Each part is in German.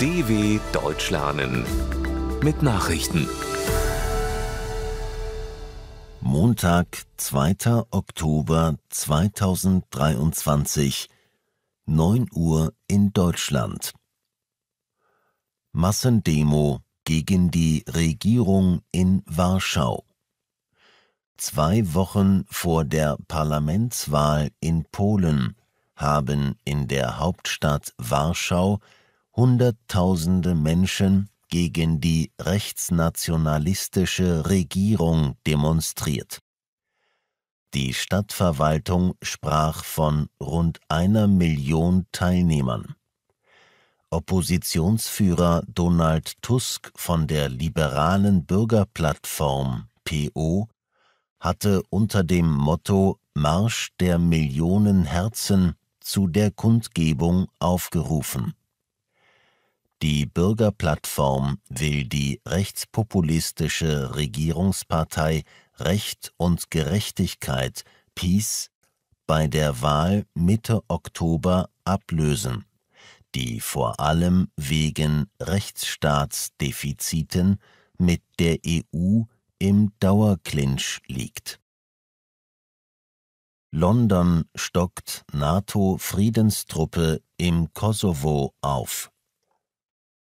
DW Deutsch lernen mit Nachrichten. Montag, 2. Oktober 2023, 9 Uhr in Deutschland. Massendemo gegen die Regierung in Warschau. Zwei Wochen vor der Parlamentswahl in Polen haben in der Hauptstadt Warschau Hunderttausende Menschen gegen die rechtsnationalistische Regierung demonstriert. Die Stadtverwaltung sprach von rund einer Million Teilnehmern. Oppositionsführer Donald Tusk von der liberalen Bürgerplattform PO hatte unter dem Motto Marsch der Millionen Herzen zu der Kundgebung aufgerufen. Die Bürgerplattform will die rechtspopulistische Regierungspartei Recht und Gerechtigkeit Peace bei der Wahl Mitte Oktober ablösen, die vor allem wegen Rechtsstaatsdefiziten mit der EU im Dauerclinch liegt. London stockt NATO-Friedenstruppe im Kosovo auf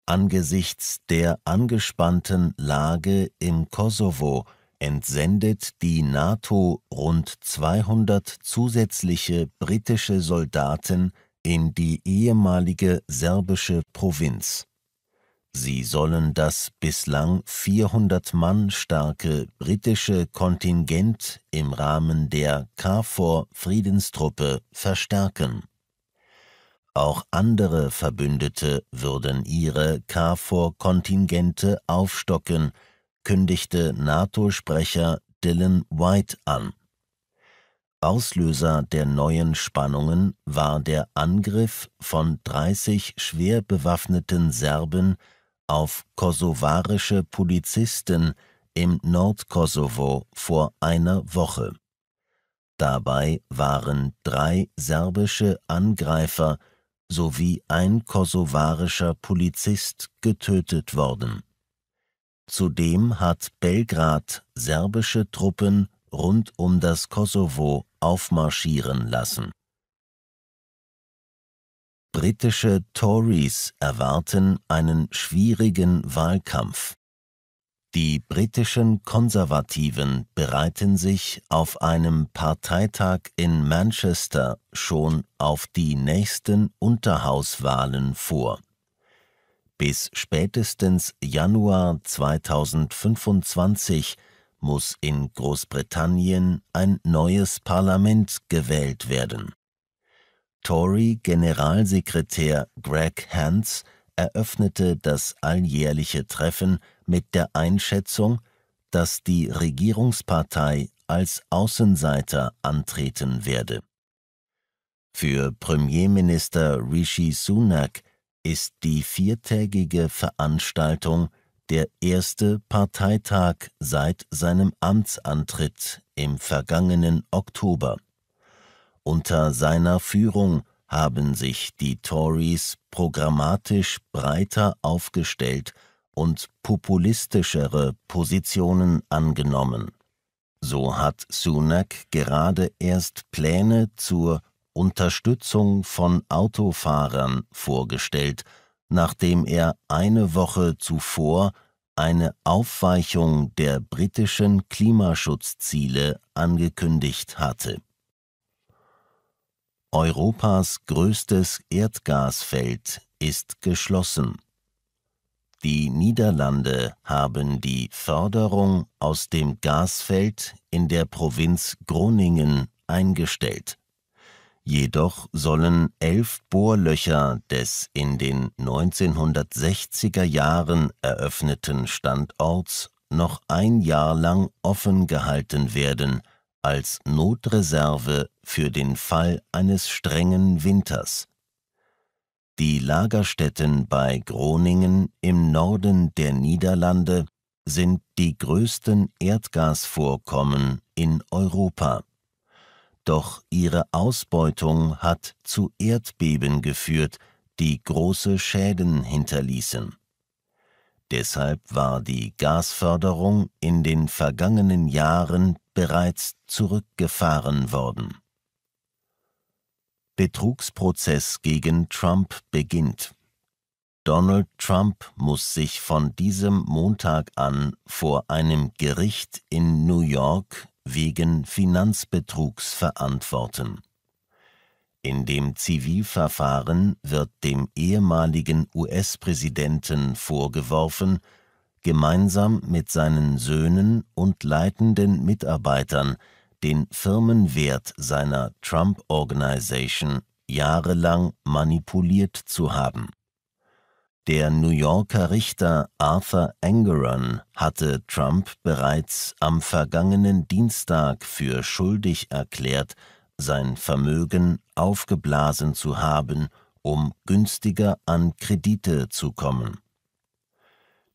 Angesichts der angespannten Lage im Kosovo entsendet die NATO rund 200 zusätzliche britische Soldaten in die ehemalige serbische Provinz. Sie sollen das bislang 400 Mann starke britische Kontingent im Rahmen der KFOR-Friedenstruppe verstärken auch andere Verbündete würden ihre KFOR-Kontingente aufstocken, kündigte NATO-Sprecher Dylan White an. Auslöser der neuen Spannungen war der Angriff von 30 schwer bewaffneten Serben auf kosovarische Polizisten im Nordkosovo vor einer Woche. Dabei waren drei serbische Angreifer sowie ein kosovarischer Polizist getötet worden. Zudem hat Belgrad serbische Truppen rund um das Kosovo aufmarschieren lassen. Britische Tories erwarten einen schwierigen Wahlkampf. Die britischen Konservativen bereiten sich auf einem Parteitag in Manchester schon auf die nächsten Unterhauswahlen vor. Bis spätestens Januar 2025 muss in Großbritannien ein neues Parlament gewählt werden. Tory-Generalsekretär Greg Hans eröffnete das alljährliche Treffen mit der Einschätzung, dass die Regierungspartei als Außenseiter antreten werde. Für Premierminister Rishi Sunak ist die viertägige Veranstaltung der erste Parteitag seit seinem Amtsantritt im vergangenen Oktober. Unter seiner Führung haben sich die Tories programmatisch breiter aufgestellt und populistischere Positionen angenommen. So hat Sunak gerade erst Pläne zur Unterstützung von Autofahrern vorgestellt, nachdem er eine Woche zuvor eine Aufweichung der britischen Klimaschutzziele angekündigt hatte. Europas größtes Erdgasfeld ist geschlossen. Die Niederlande haben die Förderung aus dem Gasfeld in der Provinz Groningen eingestellt. Jedoch sollen elf Bohrlöcher des in den 1960er Jahren eröffneten Standorts noch ein Jahr lang offen gehalten werden, als Notreserve für den Fall eines strengen Winters die Lagerstätten bei Groningen im Norden der Niederlande sind die größten Erdgasvorkommen in Europa. Doch ihre Ausbeutung hat zu Erdbeben geführt, die große Schäden hinterließen. Deshalb war die Gasförderung in den vergangenen Jahren bereits zurückgefahren worden Betrugsprozess gegen Trump beginnt. Donald Trump muss sich von diesem Montag an vor einem Gericht in New York wegen Finanzbetrugs verantworten. In dem Zivilverfahren wird dem ehemaligen US-Präsidenten vorgeworfen, gemeinsam mit seinen Söhnen und leitenden Mitarbeitern den Firmenwert seiner Trump Organization jahrelang manipuliert zu haben. Der New Yorker Richter Arthur Angeron hatte Trump bereits am vergangenen Dienstag für schuldig erklärt, sein Vermögen aufgeblasen zu haben, um günstiger an Kredite zu kommen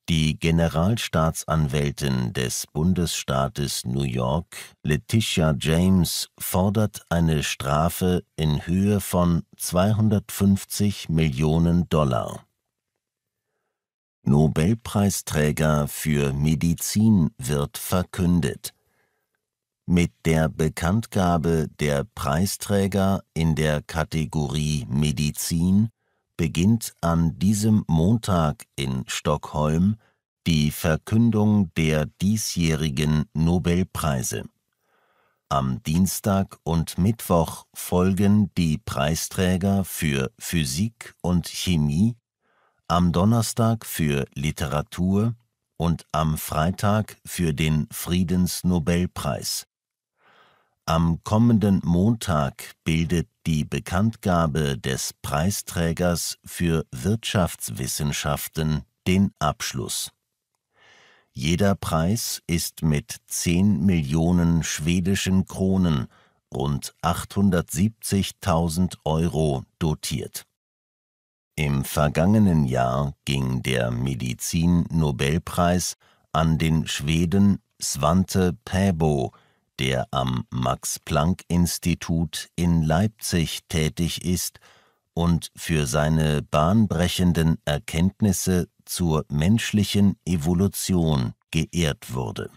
die Generalstaatsanwältin des Bundesstaates New York, Letitia James, fordert eine Strafe in Höhe von 250 Millionen Dollar. Nobelpreisträger für Medizin wird verkündet. Mit der Bekanntgabe der Preisträger in der Kategorie Medizin beginnt an diesem Montag in Stockholm die Verkündung der diesjährigen Nobelpreise. Am Dienstag und Mittwoch folgen die Preisträger für Physik und Chemie, am Donnerstag für Literatur und am Freitag für den Friedensnobelpreis am kommenden Montag bildet die Bekanntgabe des Preisträgers für Wirtschaftswissenschaften den Abschluss. Jeder Preis ist mit 10 Millionen schwedischen Kronen, rund 870.000 Euro, dotiert. Im vergangenen Jahr ging der Medizin-Nobelpreis an den Schweden Svante Päbo der am Max-Planck-Institut in Leipzig tätig ist und für seine bahnbrechenden Erkenntnisse zur menschlichen Evolution geehrt wurde.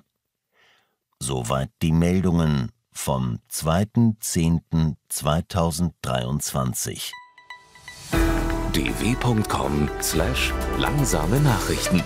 Soweit die Meldungen vom 2.10.2023. dw.com/langsame Nachrichten